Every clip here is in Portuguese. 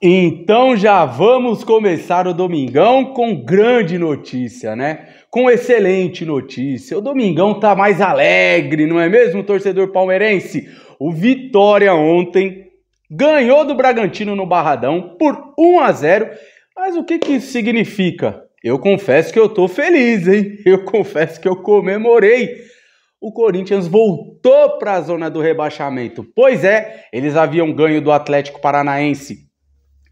Então já vamos começar o domingão com grande notícia, né? Com excelente notícia. O domingão tá mais alegre, não é mesmo, torcedor palmeirense? O Vitória ontem ganhou do Bragantino no Barradão por 1 a 0. Mas o que que isso significa? Eu confesso que eu tô feliz, hein? Eu confesso que eu comemorei o Corinthians voltou para a zona do rebaixamento. Pois é, eles haviam ganho do Atlético Paranaense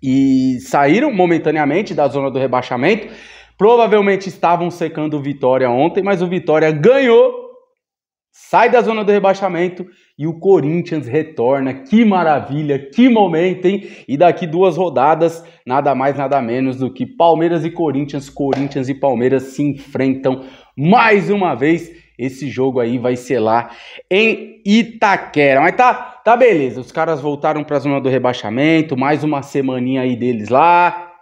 e saíram momentaneamente da zona do rebaixamento. Provavelmente estavam secando o Vitória ontem, mas o Vitória ganhou, sai da zona do rebaixamento e o Corinthians retorna. Que maravilha, que momento, hein? E daqui duas rodadas, nada mais, nada menos do que Palmeiras e Corinthians, Corinthians e Palmeiras se enfrentam mais uma vez. Esse jogo aí vai ser lá em Itaquera. Mas tá Tá beleza, os caras voltaram pra zona do rebaixamento, mais uma semaninha aí deles lá.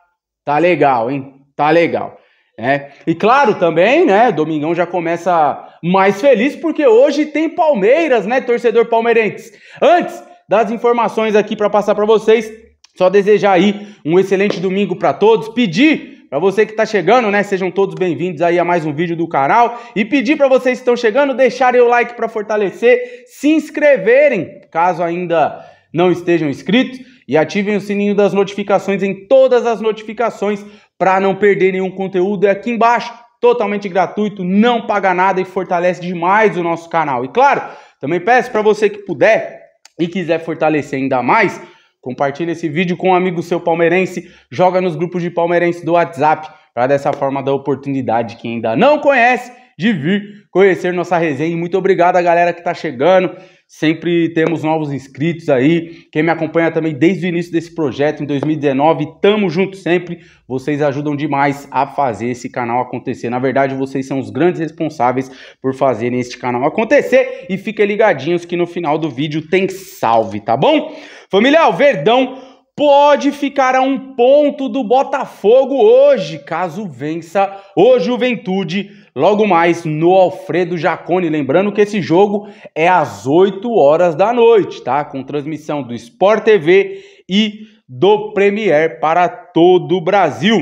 Tá legal, hein? Tá legal. É. E claro também, né? Domingão já começa mais feliz porque hoje tem Palmeiras, né, torcedor palmeirense. Antes das informações aqui para passar para vocês, só desejar aí um excelente domingo para todos, pedir para você que está chegando, né, sejam todos bem-vindos aí a mais um vídeo do canal e pedir para vocês que estão chegando deixarem o like para fortalecer, se inscreverem, caso ainda não estejam inscritos, e ativem o sininho das notificações em todas as notificações para não perder nenhum conteúdo. É aqui embaixo, totalmente gratuito, não paga nada e fortalece demais o nosso canal. E claro, também peço para você que puder e quiser fortalecer ainda mais, Compartilha esse vídeo com um amigo seu palmeirense, joga nos grupos de palmeirense do WhatsApp, para dessa forma dar oportunidade quem ainda não conhece de vir conhecer nossa resenha. E muito obrigado a galera que está chegando. Sempre temos novos inscritos aí. Quem me acompanha também desde o início desse projeto em 2019, tamo junto sempre. Vocês ajudam demais a fazer esse canal acontecer. Na verdade, vocês são os grandes responsáveis por fazerem este canal acontecer. E fiquem ligadinhos que no final do vídeo tem salve, tá bom? Família, o Verdão pode ficar a um ponto do Botafogo hoje, caso vença o Juventude logo mais no Alfredo Jacone. Lembrando que esse jogo é às 8 horas da noite, tá? Com transmissão do Sport TV e do Premier para todo o Brasil.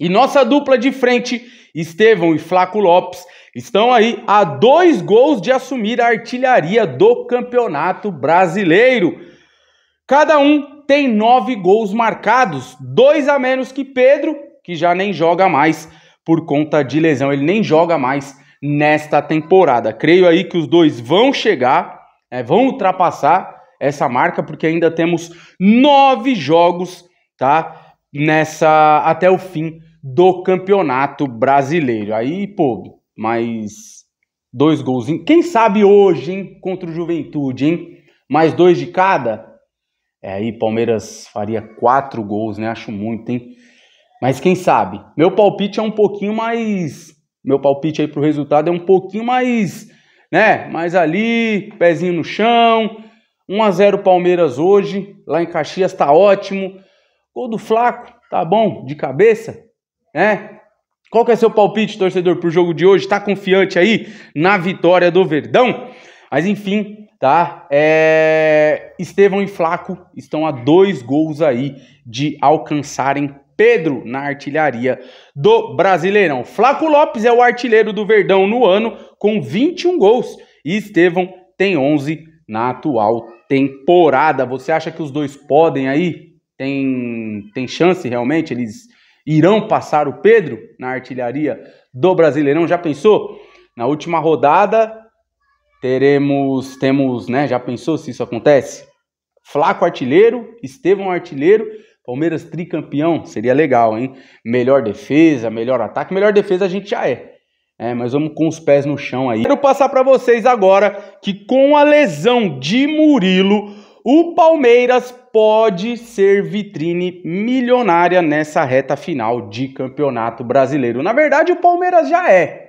E nossa dupla de frente, Estevão e Flaco Lopes, estão aí a dois gols de assumir a artilharia do Campeonato Brasileiro. Cada um tem nove gols marcados, dois a menos que Pedro, que já nem joga mais por conta de lesão. Ele nem joga mais nesta temporada. Creio aí que os dois vão chegar, é, vão ultrapassar essa marca, porque ainda temos nove jogos, tá? Nessa. até o fim do campeonato brasileiro. Aí, pô, mais dois gols, Quem sabe hoje, hein? Contra o Juventude, hein? Mais dois de cada. É, aí Palmeiras faria quatro gols, né? Acho muito, hein? Mas quem sabe? Meu palpite é um pouquinho mais. Meu palpite aí pro resultado é um pouquinho mais. Né? Mais ali, pezinho no chão. 1 a 0 Palmeiras hoje, lá em Caxias tá ótimo. Gol do Flaco, tá bom, de cabeça, né? Qual que é seu palpite, torcedor, pro jogo de hoje? Tá confiante aí na vitória do Verdão? Mas enfim, tá? É... Estevão e Flaco estão a dois gols aí de alcançarem Pedro na artilharia do Brasileirão. Flaco Lopes é o artilheiro do Verdão no ano com 21 gols e Estevão tem 11 na atual temporada. Você acha que os dois podem aí? Tem, tem chance realmente? Eles irão passar o Pedro na artilharia do Brasileirão? Já pensou? Na última rodada, Teremos, temos, né? Já pensou se isso acontece? Flaco artilheiro, Estevão artilheiro, Palmeiras tricampeão, seria legal, hein? Melhor defesa, melhor ataque, melhor defesa a gente já é. É, mas vamos com os pés no chão aí. Quero passar para vocês agora que com a lesão de Murilo, o Palmeiras pode ser vitrine milionária nessa reta final de Campeonato Brasileiro. Na verdade, o Palmeiras já é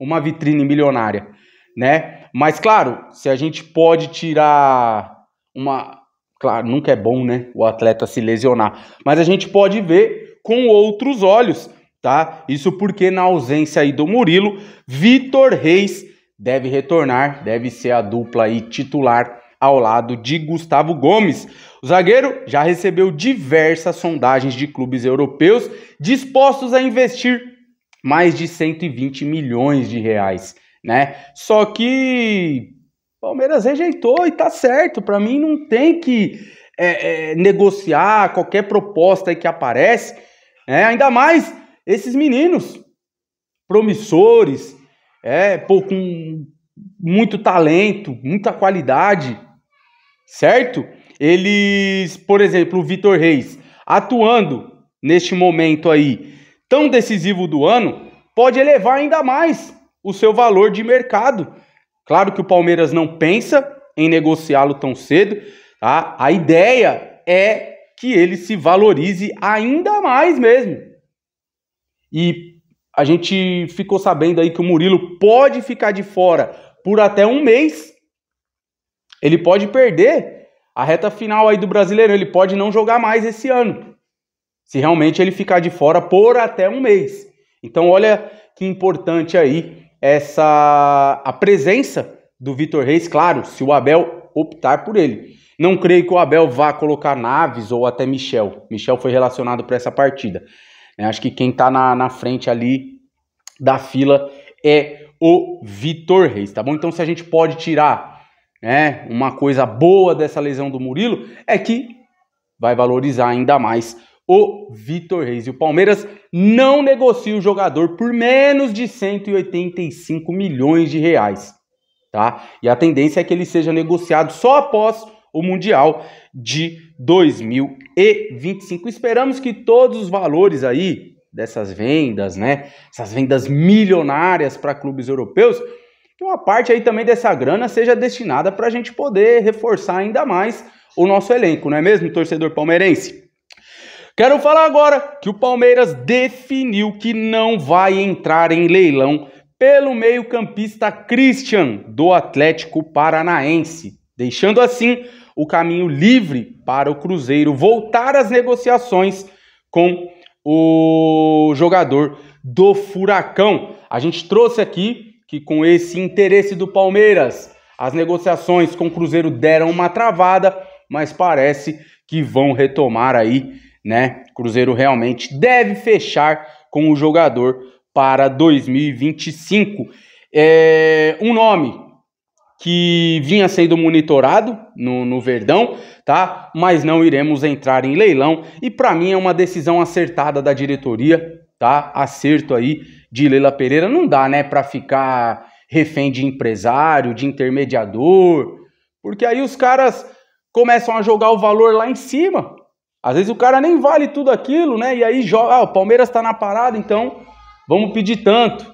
uma vitrine milionária né? Mas claro, se a gente pode tirar uma, claro, nunca é bom, né, o atleta se lesionar, mas a gente pode ver com outros olhos, tá? Isso porque na ausência aí do Murilo, Vitor Reis deve retornar, deve ser a dupla aí titular ao lado de Gustavo Gomes. O zagueiro já recebeu diversas sondagens de clubes europeus dispostos a investir mais de 120 milhões de reais né? Só que Palmeiras rejeitou e tá certo. Para mim não tem que é, é, negociar qualquer proposta que aparece, né? Ainda mais esses meninos promissores, é, pô, com muito talento, muita qualidade, certo? Eles, por exemplo, o Vitor Reis, atuando neste momento aí tão decisivo do ano, pode elevar ainda mais o seu valor de mercado. Claro que o Palmeiras não pensa em negociá-lo tão cedo, tá? A ideia é que ele se valorize ainda mais mesmo. E a gente ficou sabendo aí que o Murilo pode ficar de fora por até um mês. Ele pode perder a reta final aí do Brasileirão, ele pode não jogar mais esse ano. Se realmente ele ficar de fora por até um mês. Então olha que importante aí essa a presença do Vitor Reis, claro, se o Abel optar por ele. Não creio que o Abel vá colocar Naves ou até Michel. Michel foi relacionado para essa partida. Né? Acho que quem está na, na frente ali da fila é o Vitor Reis, tá bom? Então, se a gente pode tirar né, uma coisa boa dessa lesão do Murilo, é que vai valorizar ainda mais o Vitor Reis. E o Palmeiras não negocia o jogador por menos de 185 milhões de reais. Tá? E a tendência é que ele seja negociado só após o Mundial de 2025. Esperamos que todos os valores aí dessas vendas, né? Essas vendas milionárias para clubes europeus, que uma parte aí também dessa grana seja destinada para a gente poder reforçar ainda mais o nosso elenco, não é mesmo, torcedor palmeirense? Quero falar agora que o Palmeiras definiu que não vai entrar em leilão pelo meio-campista Christian do Atlético Paranaense, deixando assim o caminho livre para o Cruzeiro voltar às negociações com o jogador do Furacão. A gente trouxe aqui que com esse interesse do Palmeiras, as negociações com o Cruzeiro deram uma travada, mas parece que vão retomar aí né? Cruzeiro realmente deve fechar com o jogador para 2025. É um nome que vinha sendo monitorado no, no Verdão, tá? Mas não iremos entrar em leilão e para mim é uma decisão acertada da diretoria, tá? Acerto aí de Leila Pereira, não dá, né, para ficar refém de empresário, de intermediador, porque aí os caras começam a jogar o valor lá em cima, às vezes o cara nem vale tudo aquilo, né? E aí joga, ah, o Palmeiras tá na parada, então vamos pedir tanto.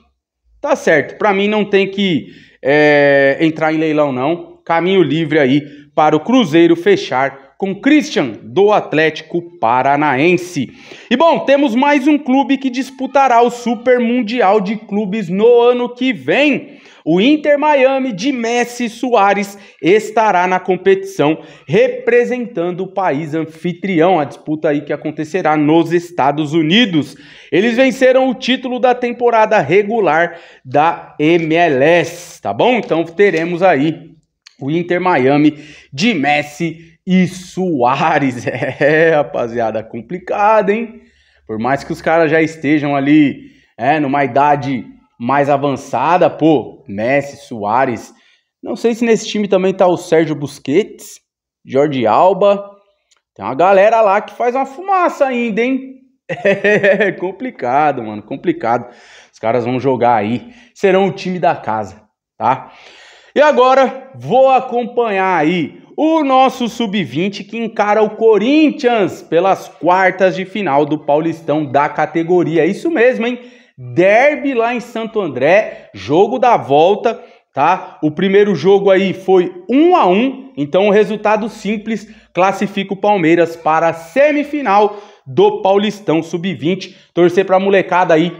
Tá certo, para mim não tem que é, entrar em leilão não. Caminho livre aí para o Cruzeiro fechar com Christian do Atlético Paranaense. E bom, temos mais um clube que disputará o Super Mundial de Clubes no ano que vem. O Inter Miami de Messi Soares estará na competição representando o país anfitrião, a disputa aí que acontecerá nos Estados Unidos. Eles venceram o título da temporada regular da MLS, tá bom? Então teremos aí o Inter Miami de Messi e Soares. É, rapaziada, complicado, hein? Por mais que os caras já estejam ali, é, numa idade mais avançada, pô, Messi, Soares. Não sei se nesse time também tá o Sérgio Busquets, Jorge Alba. Tem uma galera lá que faz uma fumaça ainda, hein? É complicado, mano, complicado. Os caras vão jogar aí, serão o time da casa, tá? E agora vou acompanhar aí o nosso sub-20 que encara o Corinthians pelas quartas de final do Paulistão da categoria. É isso mesmo, hein? Derby lá em Santo André, jogo da volta, tá? O primeiro jogo aí foi 1 a 1, então o resultado simples classifica o Palmeiras para a semifinal do Paulistão Sub-20. Torcer para a molecada aí,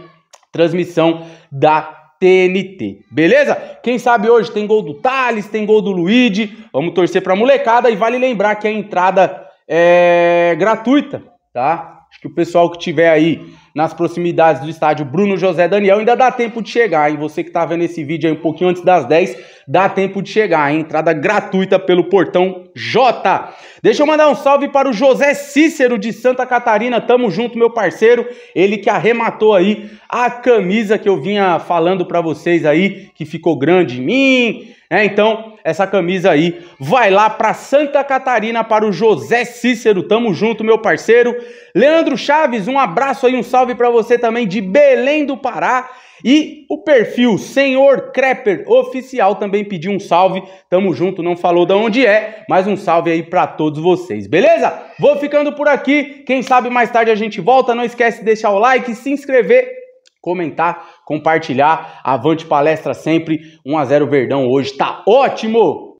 transmissão da TNT. Beleza? Quem sabe hoje tem gol do Thales, tem gol do Luigi. Vamos torcer pra molecada e vale lembrar que a entrada é gratuita, tá? Acho que o pessoal que tiver aí nas proximidades do estádio Bruno José Daniel ainda dá tempo de chegar, hein? Você que tá vendo esse vídeo aí um pouquinho antes das 10, dá tempo de chegar, hein? Entrada gratuita pelo portão J. Deixa eu mandar um salve para o José Cícero de Santa Catarina. Tamo junto, meu parceiro. Ele que arrematou aí a camisa que eu vinha falando para vocês aí, que ficou grande em mim. É, então, essa camisa aí vai lá para Santa Catarina, para o José Cícero. Tamo junto, meu parceiro. Leandro Chaves, um abraço aí, um salve para você também de Belém do Pará. E o perfil Senhor Crepper Oficial também pediu um salve. Tamo junto, não falou de onde é, mas um salve aí para todos vocês, beleza? Vou ficando por aqui. Quem sabe mais tarde a gente volta. Não esquece de deixar o like, se inscrever comentar, compartilhar. Avante palestra sempre. 1 a 0 Verdão hoje tá ótimo.